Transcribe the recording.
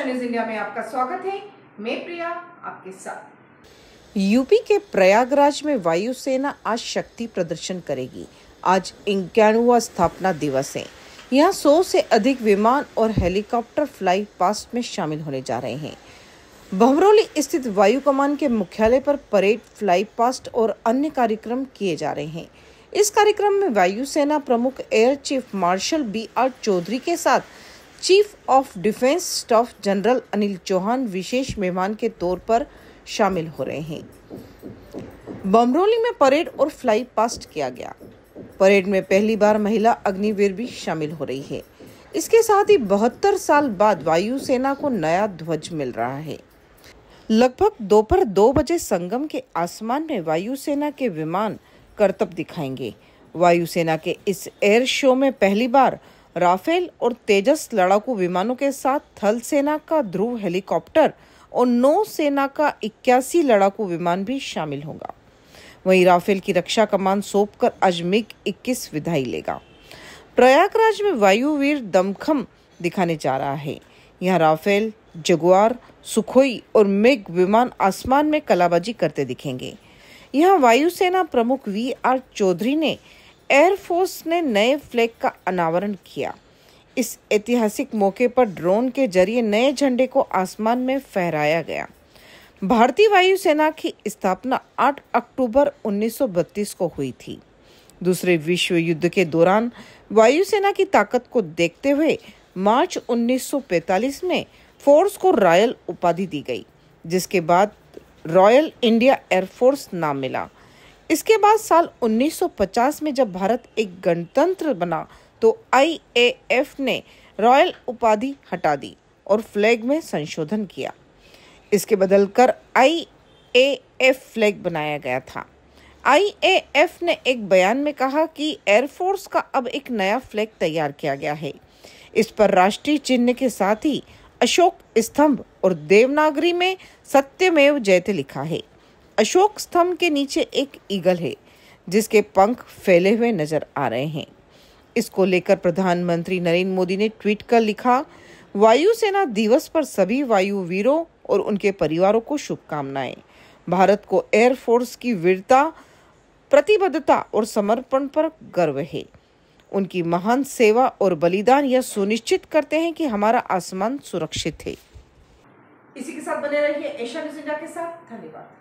शिक्षा news India में आपका स्वागत है मैं प्रिया आपके साथ यूपी के प्रयागराज में वायुसेना आज शक्ति प्रदर्शन करेगी आज इक्यानवा स्थापना दिवस है यहाँ सौ से अधिक विमान और हेलीकॉप्टर फ्लाई पास्ट में शामिल होने जा रहे हैं बहरौली स्थित वायु कमान के मुख्यालय पर परेड फ्लाई पास्ट और अन्य कार्यक्रम किए जा रहे हैं इस कार्यक्रम में वायुसेना प्रमुख air chief marshal B R Chaudhari के साथ chief of defence staff general Anil Chauhan विशेष मेहमान के तौर पर शामिल हो रहे हैं बमरोली में परेड और फ्लाई पास्ट किया गया परेड में पहली बार महिला अग्निवीर भी शामिल हो रही है इसके साथ ही बहत्तर साल बाद वायुसेना को नया ध्वज मिल रहा है लगभग दोपहर दो, बजे संगम के आसमान में वायुसेना के विमान करतब दिखाएंगे वायुसेना के इस एयर शो में पहली बार राफेल और तेजस लड़ाकू विमानों के साथ थल सेना का ध्रुव हेलीकॉप्टर और नौसेना का इक्यासी लड़ाकू विमान भी शामिल होगा वहीं राफेल की रक्षा कमान सौंप कर अजमिक इक्कीस विधाई लेगा प्रयागराज में वायुवीर दमखम दिखाने जा रहा है यहाँ राफेल जगुआर सुखोई और मिग विमान आसमान में कलाबाजी करते दिखेंगे यहाँ वायुसेना प्रमुख वी आर चौधरी ने एयरफोर्स ने नए फ्लैग का अनावरण किया इस ऐतिहासिक मौके पर ड्रोन के जरिए नए झंडे को आसमान में फहराया गया भारतीय वायुसेना की स्थापना 8 अक्टूबर 1932 को हुई थी दूसरे विश्व युद्ध के दौरान वायुसेना की ताकत को देखते हुए मार्च 1945 में फोर्स को रॉयल उपाधि दी गई जिसके बाद रॉयल इंडिया एयरफोर्स नाम मिला इसके बाद साल 1950 में जब भारत एक गणतंत्र बना तो आईएएफ ने रॉयल उपाधि हटा दी और फ्लैग में संशोधन किया इसके आई ए आईएएफ फ्लैग बनाया गया था आईएएफ ने एक बयान में कहा कि एयरफोर्स का अब एक नया फ्लैग तैयार किया गया है इस पर राष्ट्रीय चिन्ह के साथ ही अशोक स्तंभ और देवनागरी में सत्यमेव जयते लिखा है अशोक स्तंभ के नीचे एक ईगल है जिसके पंख फैले हुए नजर आ रहे हैं इसको लेकर प्रधानमंत्री नरेंद्र मोदी ने ट्वीट कर लिखा वायुसेना दिवस पर सभी वायु वीरों और उनके परिवारों को शुभकामनाएं भारत को एयरफोर्स की वीरता प्रतिबद्धता और समर्पण पर गर्व है उनकी महान सेवा और बलिदान यह सुनिश्चित करते हैं कि हमारा आसमान सुरक्षित है इसी के साथ बने रहिए एशिया न्यूज इंडिया के साथ धन्यवाद